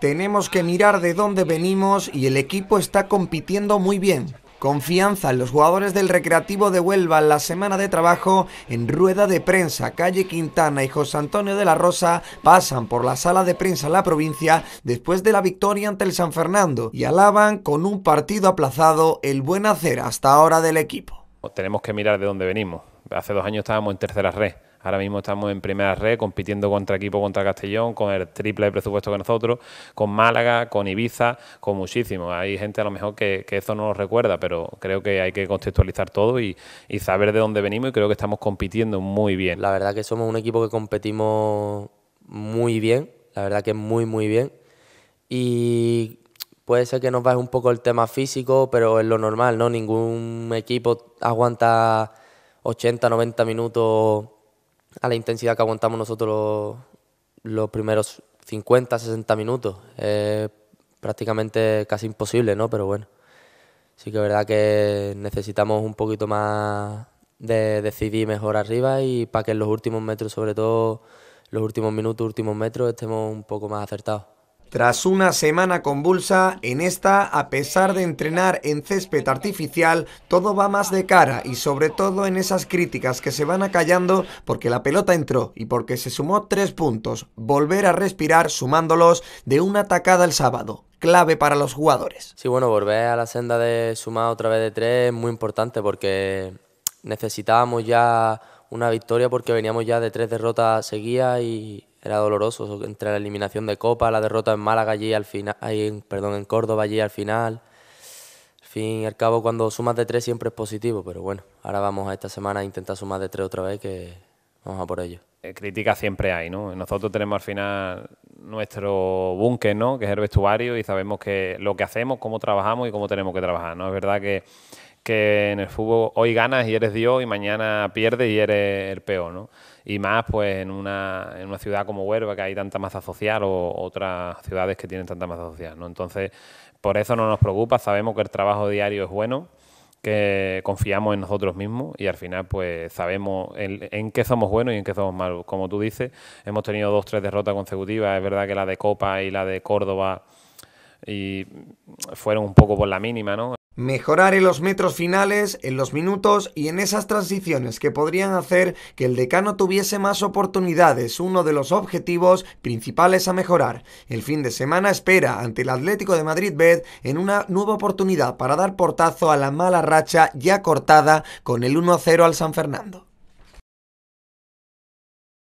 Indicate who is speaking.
Speaker 1: Tenemos que mirar de dónde venimos y el equipo está compitiendo muy bien. Confianza en los jugadores del Recreativo de Huelva en la semana de trabajo en rueda de prensa. Calle Quintana y José Antonio de la Rosa pasan por la sala de prensa en la provincia después de la victoria ante el San Fernando y alaban con un partido aplazado el buen hacer hasta ahora del equipo.
Speaker 2: Tenemos que mirar de dónde venimos. Hace dos años estábamos en tercera red Ahora mismo estamos en primera red, compitiendo contra equipo contra Castellón, con el triple de presupuesto que nosotros, con Málaga, con Ibiza, con muchísimo. Hay gente a lo mejor que, eso no nos recuerda, pero creo que hay que contextualizar todo y, saber de dónde venimos y creo que estamos compitiendo muy bien. La verdad que somos un equipo que competimos muy bien, la verdad que es
Speaker 3: muy, muy bien. Y puede ser que nos baje un poco el tema físico, pero es lo normal, ¿no? Ningún equipo aguanta 80, 90 minutos a la intensidad que aguantamos nosotros los, primeros 50, 60 minutos. prácticamente casi imposible, ¿no? Pero bueno, sí que es verdad que necesitamos un poquito más de decidir mejor arriba y para que en los últimos metros, sobre todo los últimos minutos, últimos metros, estemos un poco más
Speaker 1: acertados. Tras una semana convulsa, en esta, a pesar de entrenar en césped artificial, todo va más de cara y sobre todo en esas críticas que se van acallando porque la pelota entró y porque se sumó tres puntos, volver a respirar sumándolos de una atacada el sábado.
Speaker 3: Clave para los jugadores. Sí, bueno, volver a la senda de sumar otra vez de tres es muy importante porque necesitábamos ya una victoria porque veníamos ya de tres derrotas seguidas y era doloroso entre la eliminación de Copa, la derrota en Málaga allí al final, perdón, en Córdoba allí al final. Al fin y al cabo, cuando sumas de tres siempre es positivo, pero bueno, ahora vamos a esta semana a intentar sumar de tres otra vez
Speaker 2: que vamos a por ello. Eh, Crítica siempre hay, ¿no? Nosotros tenemos al final nuestro búnker, ¿no? Que es el vestuario y sabemos que lo que hacemos, cómo trabajamos y cómo tenemos que trabajar, ¿no? Es verdad que que en el fútbol hoy ganas y eres Dios y mañana pierdes y eres el peor, ¿no? Y más pues en una, en una ciudad como Huelva que hay tanta masa social o otras ciudades que tienen tanta masa social, ¿no? Entonces, por eso no nos preocupa, sabemos que el trabajo diario es bueno, que confiamos en nosotros mismos y al final pues sabemos en, en, qué somos buenos y en qué somos malos. Como tú dices, hemos tenido dos, tres derrotas consecutivas, es verdad que la de Copa y la de Córdoba y fueron un poco por la mínima, ¿no?
Speaker 1: Mejorar en los metros finales, en los minutos y en esas transiciones que podrían hacer que el decano tuviese más oportunidades, uno de los objetivos principales a mejorar. El fin de semana espera ante el Atlético de Madrid Bed en una nueva oportunidad para dar portazo a la mala racha ya cortada con el 1-0 al San Fernando.